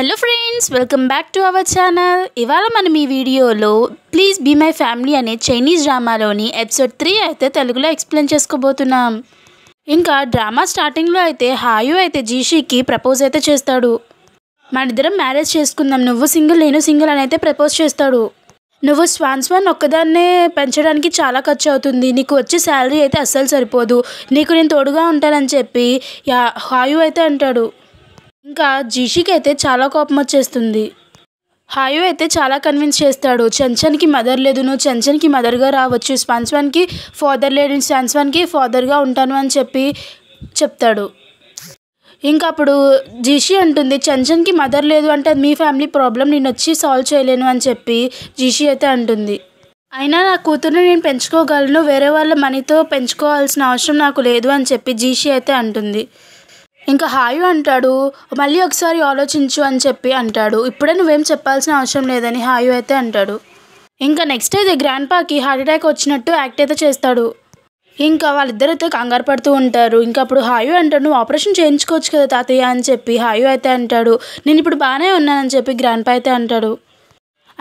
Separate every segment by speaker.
Speaker 1: hello friends welcome back to our channel ఇవాళ మనం ఈ వీడియోలో ప్లీజ్ బీ మై ఫ్యామిలీ అనే చైనీస్ డ్రామాలోని ఎపిసోడ్ త్రీ అయితే తెలుగులో ఎక్స్ప్లెయిన్ చేసుకోబోతున్నాం ఇంకా డ్రామా స్టార్టింగ్లో అయితే హాయు అయితే జీషీకి ప్రపోజ్ అయితే చేస్తాడు మన ఇద్దరం మ్యారేజ్ చేసుకుందాం నువ్వు సింగిల్ నేను సింగిల్ అని అయితే ప్రపోజ్ చేస్తాడు నువ్వు స్వాన్ స్వాన్ ఒక్కదాన్నే పెంచడానికి చాలా ఖర్చు అవుతుంది నీకు వచ్చే శాలరీ అయితే అస్సలు సరిపోదు నీకు నేను తోడుగా ఉంటానని చెప్పి హాయు అయితే అంటాడు ఇంకా జీషికి అయితే చాలా కోపం వచ్చేస్తుంది హాయో అయితే చాలా కన్విన్స్ చేస్తాడు చెంచన్కి మదర్ లేదు నువ్వు చెంచన్కి మదర్గా రావచ్చు స్పాన్స్వాన్కి ఫాదర్ లేదు స్పాన్స్వాన్కి ఫాదర్గా ఉంటాను అని చెప్పి చెప్తాడు ఇంకా అప్పుడు జీషి అంటుంది చంచన్కి మదర్ లేదు అంటే అది మీ ఫ్యామిలీ ప్రాబ్లం నేను వచ్చి సాల్వ్ చేయలేను అని చెప్పి జీషి అయితే అంటుంది అయినా నా కూతురుని నేను పెంచుకోగలను వేరే వాళ్ళ మనీతో పెంచుకోవాల్సిన అవసరం నాకు లేదు అని చెప్పి జీషి అయితే అంటుంది ఇంకా హాయు అంటాడు మళ్ళీ ఒకసారి ఆలోచించు అని చెప్పి అంటాడు ఇప్పుడే నువ్వేం చెప్పాల్సిన అవసరం లేదని హాయు అయితే అంటాడు ఇంకా నెక్స్ట్ అయితే గ్రాండ్ పాకి హార్ట్ అటాక్ వచ్చినట్టు యాక్ట్ అయితే చేస్తాడు ఇంకా వాళ్ళిద్దరైతే కంగారు పడుతూ ఉంటారు ఇంకా అప్పుడు హాయు అంటాడు నువ్వు ఆపరేషన్ చేయించుకోవచ్చు కదా తాతయ్య అని చెప్పి హాయు అయితే అంటాడు నేను ఇప్పుడు బాగానే ఉన్నానని చెప్పి గ్రాండ్ పా అయితే అంటాడు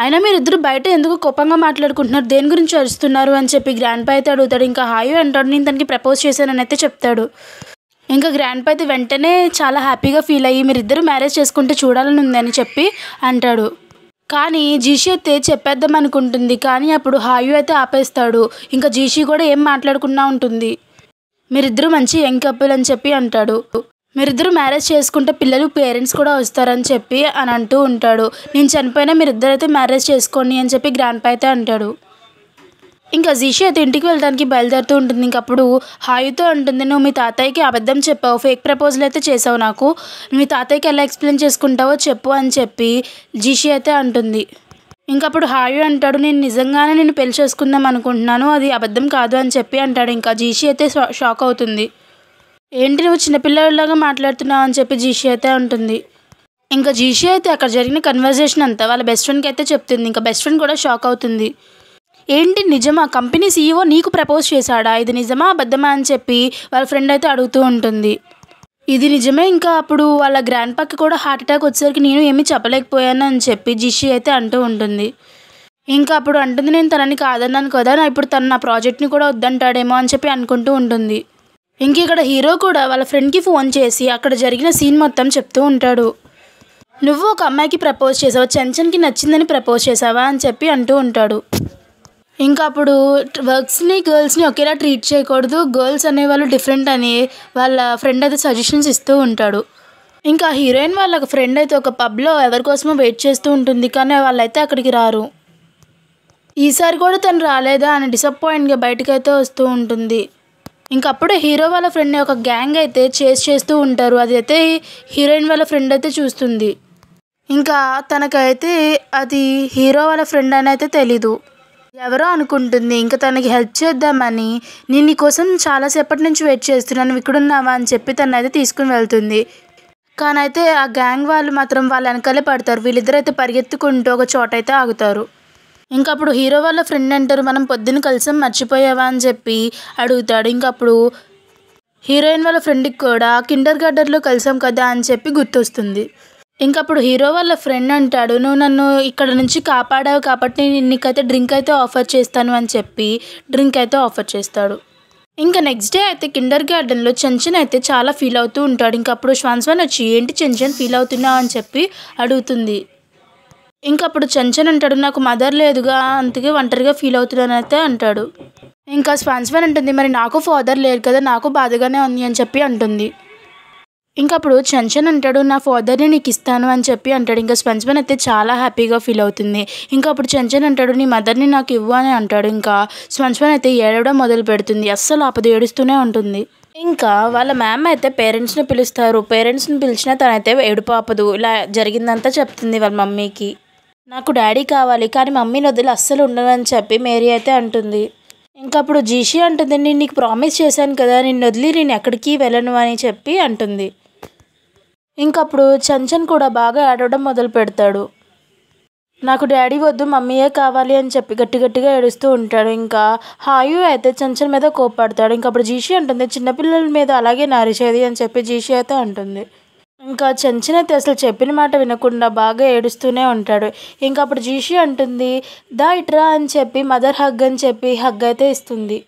Speaker 1: అయినా మీరిద్దరు బయట ఎందుకు కోపంగా మాట్లాడుకుంటున్నారు దేని గురించి అరుస్తున్నారు అని చెప్పి గ్రాండ్ పా అయితే అడుగుతాడు ఇంకా హాయు అంటాడు నేను తనకి ప్రపోజ్ చేశానని అయితే చెప్తాడు ఇంకా పా అయితే వెంటనే చాలా హ్యాపీగా ఫీల్ అయ్యి మీరిద్దరు మ్యారేజ్ చేసుకుంటే చూడాలని ఉందని చెప్పి అంటాడు కానీ జీషీ అయితే చెప్పేద్దాం అనుకుంటుంది కానీ అప్పుడు హాయు అయితే ఆపేస్తాడు ఇంకా జీషీ కూడా ఏం మాట్లాడకుండా ఉంటుంది మీరిద్దరూ మంచి యంగ్ కపుల్ అని చెప్పి అంటాడు మీరిద్దరూ మ్యారేజ్ చేసుకుంటే పిల్లలు పేరెంట్స్ కూడా వస్తారని చెప్పి అని అంటూ ఉంటాడు నేను చనిపోయినా మీరిద్దరైతే మ్యారేజ్ చేసుకోండి అని చెప్పి గ్రాండ్ అయితే అంటాడు ఇంకా జీషి అయితే ఇంటికి వెళ్ళడానికి బయలుదేరుతూ ఉంటుంది ఇంకప్పుడు హాయితో ఉంటుంది నువ్వు మీ తాతయ్యకి అబద్ధం చెప్పావు ఫేక్ ప్రపోజల్ అయితే చేసావు నాకు మీ తాతయ్యకి ఎలా ఎక్స్ప్లెయిన్ చేసుకుంటావో చెప్పు అని చెప్పి జీషి అయితే అంటుంది ఇంకప్పుడు హాయు అంటాడు నేను నిజంగానే నేను పెళ్లి చేసుకుందాం అనుకుంటున్నాను అది అబద్ధం కాదు అని చెప్పి అంటాడు ఇంకా జీషి అయితే షాక్ అవుతుంది ఏంటి నువ్వు చిన్నపిల్లలాగా మాట్లాడుతున్నావు అని చెప్పి జీషి అయితే ఉంటుంది ఇంకా జీషి అయితే అక్కడ జరిగిన కన్వర్జేషన్ అంతా వాళ్ళ బెస్ట్ ఫ్రెండ్కి అయితే చెప్తుంది ఇంకా బెస్ట్ ఫ్రెండ్ కూడా షాక్ అవుతుంది ఏంటి నిజమా కంపెనీ సీఈఓ నీకు ప్రపోజ్ చేశాడా ఇది నిజమా అబద్ధమా అని చెప్పి వాళ్ళ ఫ్రెండ్ అయితే అడుగుతూ ఉంటుంది ఇది నిజమే ఇంకా అప్పుడు వాళ్ళ గ్రాండ్ పక్క కూడా హార్ట్ అటాక్ వచ్చేసరికి నేను ఏమీ చెప్పలేకపోయాను అని చెప్పి జిషి అయితే అంటూ ఉంటుంది ఇంకా అప్పుడు అంటుంది నేను తనని కాదన్నాను కదా నా ఇప్పుడు తను నా ప్రాజెక్ట్ని కూడా వద్దంటాడేమో అని చెప్పి అనుకుంటూ ఉంటుంది ఇంక ఇక్కడ హీరో కూడా వాళ్ళ ఫ్రెండ్కి ఫోన్ చేసి అక్కడ జరిగిన సీన్ మొత్తం చెప్తూ ఉంటాడు నువ్వు ఒక అమ్మాయికి ప్రపోజ్ చేసావు చెంచన్కి నచ్చిందని ప్రపోజ్ చేసావా అని చెప్పి అంటూ ఉంటాడు ఇంకా అప్పుడు వర్క్స్ని గర్ల్స్ని ఒకేలా ట్రీట్ చేయకూడదు గర్ల్స్ అనేవాళ్ళు డిఫరెంట్ అని వాళ్ళ ఫ్రెండ్ అయితే సజెషన్స్ ఇస్తూ ఉంటాడు ఇంకా హీరోయిన్ వాళ్ళ ఫ్రెండ్ అయితే ఒక పబ్లో ఎవరికోసమో వెయిట్ చేస్తూ ఉంటుంది కానీ వాళ్ళైతే అక్కడికి రారు ఈసారి కూడా తను రాలేదా అని డిసప్పాయింట్గా బయటకైతే వస్తూ ఉంటుంది అప్పుడు హీరో వాళ్ళ ఫ్రెండ్ని ఒక గ్యాంగ్ అయితే చేస్ చేస్తూ ఉంటారు అది అయితే హీరోయిన్ వాళ్ళ ఫ్రెండ్ అయితే చూస్తుంది ఇంకా తనకైతే అది హీరో వాళ్ళ ఫ్రెండ్ అని అయితే తెలీదు ఎవరో అనుకుంటుంది ఇంకా తనకి హెల్ప్ చేద్దామని నేను నీ కోసం చాలాసేపటి నుంచి వెయిట్ చేస్తున్నాను ఇక్కడున్నావా అని చెప్పి తనైతే తీసుకుని వెళ్తుంది కానైతే ఆ గ్యాంగ్ వాళ్ళు మాత్రం వాళ్ళ వెనకాలే పడతారు వీళ్ళిద్దరైతే పరిగెత్తుకుంటూ ఒక చోట అయితే ఆగుతారు ఇంకా అప్పుడు హీరో వాళ్ళ ఫ్రెండ్ అంటారు మనం పొద్దున్న కలిసి మర్చిపోయావా అని చెప్పి అడుగుతాడు ఇంకప్పుడు అప్పుడు హీరోయిన్ వాళ్ళ ఫ్రెండ్కి కూడా కిండర్ గార్డర్లో కలిసాం కదా అని చెప్పి గుర్తొస్తుంది ఇంక అప్పుడు హీరో వాళ్ళ ఫ్రెండ్ అంటాడు నువ్వు నన్ను ఇక్కడ నుంచి కాపాడావు కాబట్టి నీకైతే డ్రింక్ అయితే ఆఫర్ చేస్తాను అని చెప్పి డ్రింక్ అయితే ఆఫర్ చేస్తాడు ఇంకా నెక్స్ట్ డే అయితే కిండర్ గార్డెన్లో చెంచన్ అయితే చాలా ఫీల్ అవుతూ ఉంటాడు ఇంకా అప్పుడు శ్వాన్స్వాన్ వచ్చి ఏంటి చెంచన్ ఫీల్ అవుతున్నావు అని చెప్పి అడుగుతుంది ఇంకా అప్పుడు చెంచన్ అంటాడు నాకు మదర్ లేదుగా అందుకే ఒంటరిగా ఫీల్ అవుతున్నాను అయితే అంటాడు ఇంకా స్వాన్స్వాన్ అంటుంది మరి నాకు ఫాదర్ లేరు కదా నాకు బాధగానే ఉంది అని చెప్పి అంటుంది ఇంకా అప్పుడు చంచన్ అంటాడు నా ఫాదర్ని నీకు ఇస్తాను అని చెప్పి అంటాడు ఇంకా స్పంజ్బన్ అయితే చాలా హ్యాపీగా ఫీల్ అవుతుంది ఇంకా అప్పుడు చంచన్ అంటాడు నీ మదర్ని నాకు ఇవ్వు అని అంటాడు ఇంకా స్పంజ్బన్ అయితే ఏడవడం మొదలు పెడుతుంది అస్సలు ఆపద ఏడుస్తూనే ఉంటుంది ఇంకా వాళ్ళ మ్యామ్ అయితే పేరెంట్స్ని పిలుస్తారు పేరెంట్స్ని పిలిచినా తనైతే ఏడుపు ఆపదు ఇలా జరిగిందంతా చెప్తుంది వాళ్ళ మమ్మీకి నాకు డాడీ కావాలి కానీ మమ్మీని వదిలి అస్సలు అని చెప్పి మేరీ అయితే అంటుంది ఇంకా అప్పుడు జీషి అంటుంది నేను నీకు ప్రామిస్ చేశాను కదా నిన్ను వదిలి నేను ఎక్కడికి వెళ్ళను అని చెప్పి అంటుంది ఇంకప్పుడు చంచన్ కూడా బాగా ఏడవడం మొదలు పెడతాడు నాకు డాడీ వద్దు మమ్మీయే కావాలి అని చెప్పి గట్టి గట్టిగా ఏడుస్తూ ఉంటాడు ఇంకా హాయు అయితే చంచన్ మీద కోపాడతాడు అప్పుడు జీషి అంటుంది చిన్నపిల్లల మీద అలాగే నారిచేది అని చెప్పి జీషి అయితే అంటుంది ఇంకా చంచన్ అయితే అసలు చెప్పిన మాట వినకుండా బాగా ఏడుస్తూనే ఉంటాడు ఇంకా అప్పుడు జీషి అంటుంది దా ఇట్రా అని చెప్పి మదర్ హగ్ అని చెప్పి హగ్ అయితే ఇస్తుంది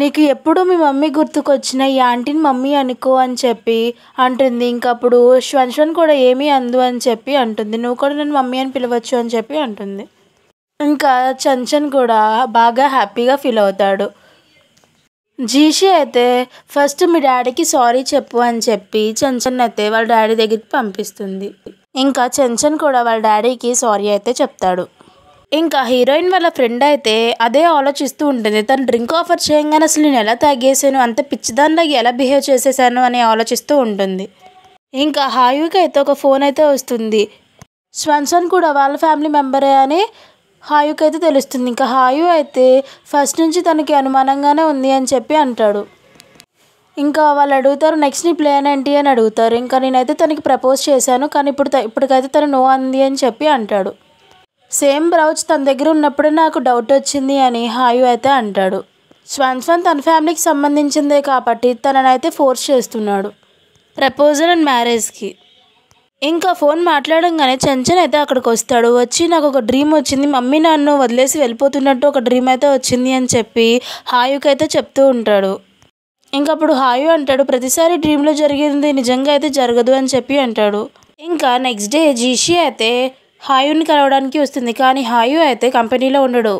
Speaker 1: నీకు ఎప్పుడు మీ మమ్మీ గుర్తుకొచ్చిన ఈ ఆంటీని మమ్మీ అనుకో అని చెప్పి అంటుంది ఇంకప్పుడు శ్వన్ కూడా ఏమీ అందు అని చెప్పి అంటుంది నువ్వు కూడా నన్ను మమ్మీ అని పిలవచ్చు అని చెప్పి అంటుంది ఇంకా చంచన్ కూడా బాగా హ్యాపీగా ఫీల్ అవుతాడు జీషి అయితే ఫస్ట్ మీ డాడీకి సారీ చెప్పు అని చెప్పి చంచన్ అయితే వాళ్ళ డాడీ దగ్గరికి పంపిస్తుంది ఇంకా చంచన్ కూడా వాళ్ళ డాడీకి సారీ అయితే చెప్తాడు ఇంకా హీరోయిన్ వాళ్ళ ఫ్రెండ్ అయితే అదే ఆలోచిస్తూ ఉంటుంది తను డ్రింక్ ఆఫర్ చేయగానే అసలు నేను ఎలా తాగేసాను అంత పిచ్చిదానిలాగా ఎలా బిహేవ్ చేసేసాను అని ఆలోచిస్తూ ఉంటుంది ఇంకా హాయికి అయితే ఒక ఫోన్ అయితే వస్తుంది స్వన్సన్ కూడా వాళ్ళ ఫ్యామిలీ మెంబరే అని హాయుకి అయితే తెలుస్తుంది ఇంకా హాయు అయితే ఫస్ట్ నుంచి తనకి అనుమానంగానే ఉంది అని చెప్పి అంటాడు ఇంకా వాళ్ళు అడుగుతారు నెక్స్ట్ నీ ప్లాన్ ఏంటి అని అడుగుతారు ఇంకా నేనైతే తనకి ప్రపోజ్ చేశాను కానీ ఇప్పుడు ఇప్పటికైతే తను నో అంది అని చెప్పి అంటాడు సేమ్ బ్రౌచ్ తన దగ్గర ఉన్నప్పుడే నాకు డౌట్ వచ్చింది అని హాయు అయితే అంటాడు స్వాన్సన్ తన ఫ్యామిలీకి సంబంధించిందే కాబట్టి తననైతే ఫోర్స్ చేస్తున్నాడు ప్రపోజల్ అండ్ మ్యారేజ్కి ఇంకా ఫోన్ మాట్లాడంగానే చంచన్ అయితే అక్కడికి వస్తాడు వచ్చి నాకు ఒక డ్రీమ్ వచ్చింది మమ్మీ నన్ను వదిలేసి వెళ్ళిపోతున్నట్టు ఒక డ్రీమ్ అయితే వచ్చింది అని చెప్పి హాయుకి అయితే చెప్తూ ఉంటాడు ఇంకా అప్పుడు హాయు అంటాడు ప్రతిసారి డ్రీమ్లో జరిగింది నిజంగా అయితే జరగదు అని చెప్పి అంటాడు ఇంకా నెక్స్ట్ డే జీషి అయితే హాయుని కలవడానికి వస్తుంది కానీ హాయు అయితే కంపెనీలో ఉండడు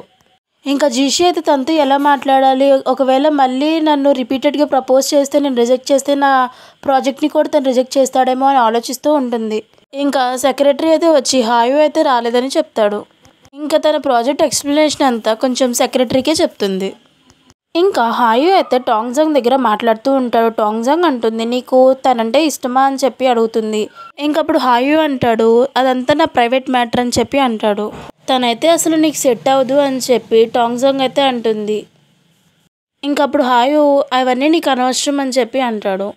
Speaker 1: ఇంకా జీషి అయితే తనతో ఎలా మాట్లాడాలి ఒకవేళ మళ్ళీ నన్ను రిపీటెడ్గా ప్రపోజ్ చేస్తే నేను రిజెక్ట్ చేస్తే నా ప్రాజెక్ట్ని కూడా తను రిజెక్ట్ చేస్తాడేమో అని ఆలోచిస్తూ ఉంటుంది ఇంకా సెక్రటరీ అయితే వచ్చి హాయు అయితే రాలేదని చెప్తాడు ఇంకా తన ప్రాజెక్ట్ ఎక్స్ప్లెనేషన్ అంతా కొంచెం సెక్రటరీకే చెప్తుంది ఇంకా హాయు అయితే టాంగ్జంగ్ దగ్గర మాట్లాడుతూ ఉంటాడు టాంగ్జంగ్ అంటుంది నీకు తనంటే ఇష్టమా అని చెప్పి అడుగుతుంది ఇంకప్పుడు హాయు అంటాడు అదంతా నా ప్రైవేట్ మ్యాటర్ అని చెప్పి అంటాడు తనైతే అసలు నీకు సెట్ అవ్వదు అని చెప్పి టాంగ్జంగ్ అయితే అంటుంది ఇంకప్పుడు హాయు అవన్నీ నీకు అనవసరం అని చెప్పి అంటాడు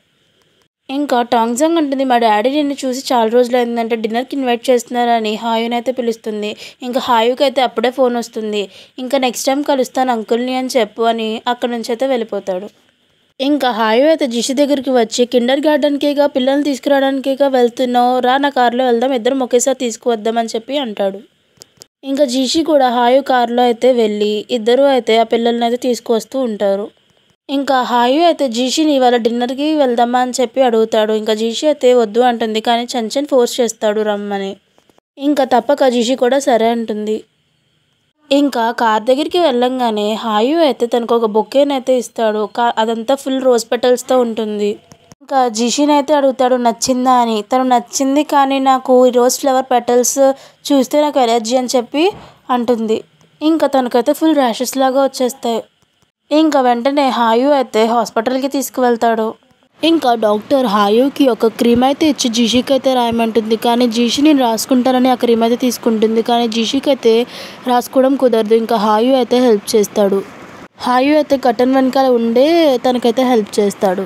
Speaker 1: ఇంకా టాంగ్జంగ్ ఉంటుంది మా డాడీ నిన్ను చూసి చాలా రోజులు అయిందంటే డిన్నర్కి ఇన్వైట్ చేస్తున్నారని హాయుని అయితే పిలుస్తుంది ఇంకా హాయుకి అయితే అప్పుడే ఫోన్ వస్తుంది ఇంకా నెక్స్ట్ టైం కలుస్తాను అంకుల్ని అని చెప్పు అని అక్కడి నుంచి అయితే వెళ్ళిపోతాడు ఇంకా హాయు అయితే జిషి దగ్గరికి వచ్చి కిండర్ గార్డెన్కేగా పిల్లల్ని తీసుకురావడానికేగా వెళ్తున్నావు రా నా కారులో వెళ్దాం ఇద్దరం ఒకేసారి తీసుకువద్దామని చెప్పి అంటాడు ఇంకా జీషి కూడా హాయు కారులో అయితే వెళ్ళి ఇద్దరు అయితే ఆ పిల్లల్ని అయితే తీసుకువస్తూ ఉంటారు ఇంకా హాయు అయితే జీషిని ఇవాళ డిన్నర్కి వెళ్దామా అని చెప్పి అడుగుతాడు ఇంకా జీషి అయితే వద్దు అంటుంది కానీ చంచన్ ఫోర్స్ చేస్తాడు రమ్మని ఇంకా తప్పక జీషి కూడా సరే అంటుంది ఇంకా కార్ దగ్గరికి వెళ్ళంగానే హాయు అయితే తనకు ఒక బొక్కేనైతే ఇస్తాడు అదంతా ఫుల్ రోజ్ పెటల్స్తో ఉంటుంది ఇంకా జీషిని అయితే అడుగుతాడు నచ్చిందా అని తను నచ్చింది కానీ నాకు ఈ రోజ్ ఫ్లవర్ పెటల్స్ చూస్తే నాకు ఎలర్జీ అని చెప్పి అంటుంది ఇంకా తనకైతే ఫుల్ ర్యాషెస్ లాగా వచ్చేస్తాయి ఇంకా వెంటనే హాయు అయితే హాస్పిటల్కి తీసుకువెళ్తాడు ఇంకా డాక్టర్ హాయుకి ఒక క్రీమ్ అయితే ఇచ్చి జీషికి అయితే రాయమంటుంది కానీ జీషి నేను రాసుకుంటానని ఆ క్రీమ్ అయితే తీసుకుంటుంది కానీ జీషికి అయితే రాసుకోవడం కుదరదు ఇంకా హాయు అయితే హెల్ప్ చేస్తాడు హాయు అయితే కటన్ వెనకాల ఉండే తనకైతే హెల్ప్ చేస్తాడు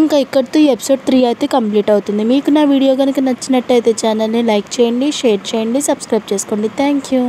Speaker 1: ఇంకా ఇక్కడితో ఎపిసోడ్ త్రీ అయితే కంప్లీట్ అవుతుంది మీకు నా వీడియో కనుక నచ్చినట్టయితే ఛానల్ని లైక్ చేయండి షేర్ చేయండి సబ్స్క్రైబ్ చేసుకోండి థ్యాంక్ యూ